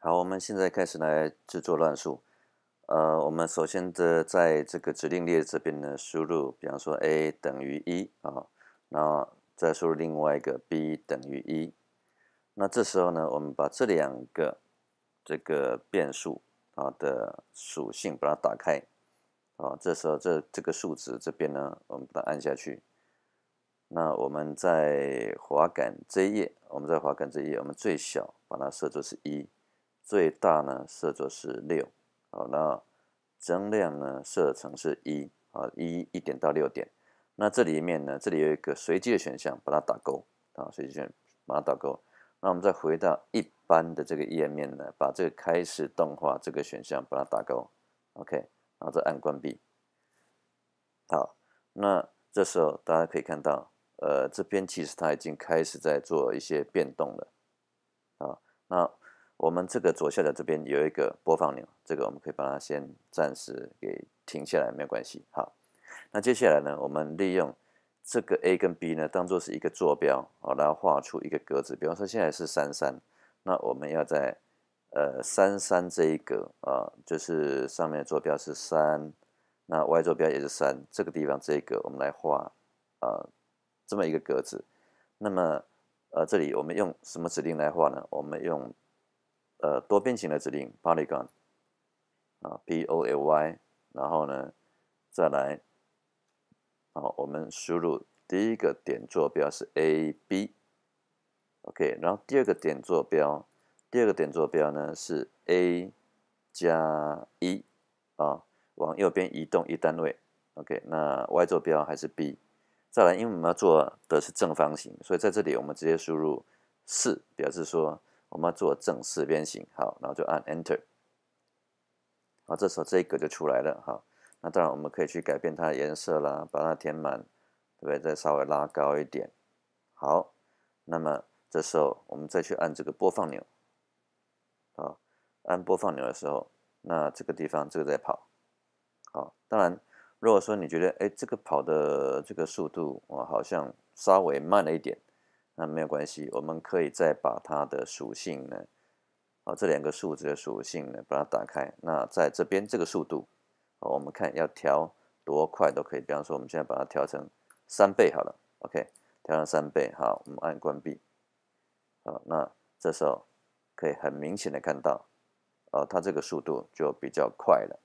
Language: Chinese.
好，我们现在开始来制作乱数。呃，我们首先的在这个指令列这边呢，输入，比方说 a 等于一啊，然后再输入另外一个 b 等于一。那这时候呢，我们把这两个这个变数啊的属性把它打开啊。这时候这这个数值这边呢，我们把它按下去。那我们在滑杆这一页，我们在滑杆这一页，我们最小把它设作是一。最大呢设作是六，好，那增量呢设成是一啊一一点到六点，那这里面呢这里有一个随机的选项，把它打勾啊，随机选把它打勾，那我们再回到一般的这个页面呢，把这个开始动画这个选项把它打勾，OK，然后再按关闭，好，那这时候大家可以看到，呃，这边其实它已经开始在做一些变动了，啊，那。我们这个左下角这边有一个播放钮，这个我们可以把它先暂时给停下来，没有关系。好，那接下来呢，我们利用这个 A 跟 B 呢，当做是一个坐标，啊，然后画出一个格子。比方说现在是三三，那我们要在呃三三这一格啊，就是上面的坐标是三，那 Y 坐标也是三，这个地方这一个，我们来画啊这么一个格子。那么呃这里我们用什么指令来画呢？我们用。呃，多边形的指令 polygon 啊，P O L Y，然后呢，再来好，我们输入第一个点坐标是 A B，OK，然后第二个点坐标，第二个点坐标呢是 A 加一啊，往右边移动一单位，OK，那 Y 坐标还是 B，再来，因为我们要做的是正方形，所以在这里我们直接输入四，表示说。我们要做正四边形，好，然后就按 Enter，好，这时候这一格就出来了，好，那当然我们可以去改变它的颜色啦，把它填满，对不对？再稍微拉高一点，好，那么这时候我们再去按这个播放钮，好，按播放钮的时候，那这个地方这个在跑，好，当然如果说你觉得，哎，这个跑的这个速度，我好像稍微慢了一点。那没有关系，我们可以再把它的属性呢，啊，这两个数值的属性呢，把它打开。那在这边这个速度，我们看要调多快都可以。比方说，我们现在把它调成三倍好了，OK，调成三倍，好，我们按关闭。好，那这时候可以很明显的看到，哦，它这个速度就比较快了。